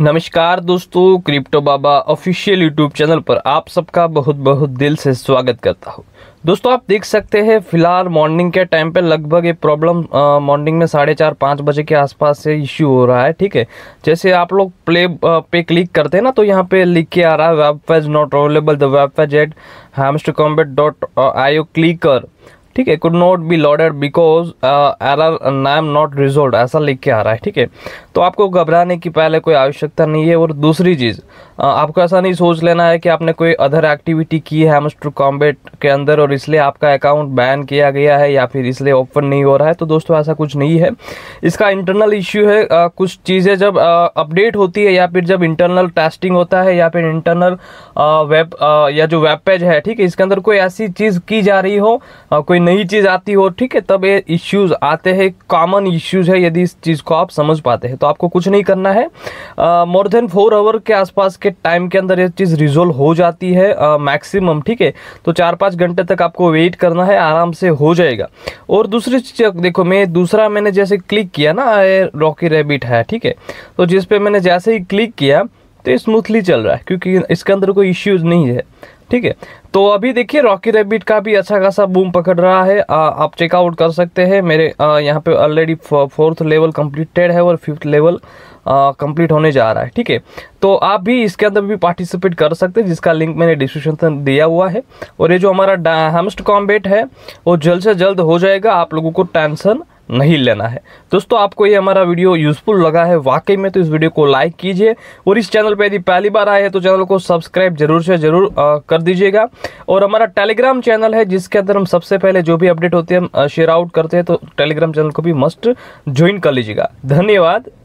नमस्कार दोस्तों crypto Baba official YouTube channel पर आप सबका बहुत बहुत दिल से स्वागत करता हूँ दोस्तों आप देख सकते हैं फिलहाल मॉर्निंग के टाइम पे लगभग ये प्रॉब्लम मॉर्निंग में साढ़े चार पाँच बजे के आसपास से इश्यू हो रहा है ठीक है जैसे आप लोग प्ले आ, पे क्लिक करते हैं ना तो यहाँ पे लिख के आ रहा है web page not available the web page at Hamster Kombat dot I click कर ठीक है could not be loaded because error name not resolved ऐसा लिख के आ रहा है ठीक है तो आपको घबराने की पहले कोई आवश्यकता नहीं है और दूसरी चीज़ uh, आपको ऐसा नहीं सोच लेना है कि आपने कोई अदर एक्टिविटी की है हेमस्टर कॉम्बेट के अंदर और इसलिए आपका अकाउंट बैन किया गया है या फिर इसलिए ओपन नहीं हो रहा है तो दोस्तों ऐसा कुछ नहीं है इसका इंटरनल इश्यू है uh, कुछ चीज़ें जब अपडेट uh, होती है या फिर जब इंटरनल टेस्टिंग होता है या फिर इंटरनल वेब uh, uh, या जो वेब पेज है ठीक है इसके अंदर कोई ऐसी चीज़ की जा रही हो uh, कोई नई चीज़ आती हो ठीक है तब ये इश्यूज आते हैं कॉमन इश्यूज है यदि इस चीज़ को आप समझ पाते हैं तो आपको कुछ नहीं करना है मोर देन फोर आवर के आसपास के टाइम के अंदर ये चीज़ रिजोल्व हो जाती है मैक्सिमम ठीक है तो चार पाँच घंटे तक आपको वेट करना है आराम से हो जाएगा और दूसरी चीज़ देखो मैं दूसरा मैंने जैसे क्लिक किया ना ये रॉकी रेबिट है ठीक है तो जिसपे मैंने जैसे ही क्लिक किया तो स्मूथली चल रहा है क्योंकि इसके अंदर कोई इश्यूज़ नहीं है ठीक है तो अभी देखिए रॉकी रेबिट का भी अच्छा खासा बूम पकड़ रहा है आ, आप चेकआउट कर सकते हैं मेरे यहाँ पे ऑलरेडी फोर्थ लेवल कंप्लीटेड है और फिफ्थ लेवल कंप्लीट होने जा रहा है ठीक है तो आप भी इसके अंदर भी पार्टिसिपेट कर सकते हैं जिसका लिंक मैंने डिस्क्रिप्शन दिया हुआ है और ये जो हमारा हेमस्ट कॉम्बेट है वो जल्द से जल्द हो जाएगा आप लोगों को टेंशन नहीं लेना है दोस्तों आपको ये हमारा वीडियो यूज़फुल लगा है वाकई में तो इस वीडियो को लाइक कीजिए और इस चैनल पर यदि पहली बार आए हैं तो चैनल को सब्सक्राइब जरूर से जरूर कर दीजिएगा और हमारा टेलीग्राम चैनल है जिसके अंदर हम सबसे पहले जो भी अपडेट होते हैं हम शेयर आउट करते हैं तो टेलीग्राम चैनल को भी मस्ट ज्वाइन कर लीजिएगा धन्यवाद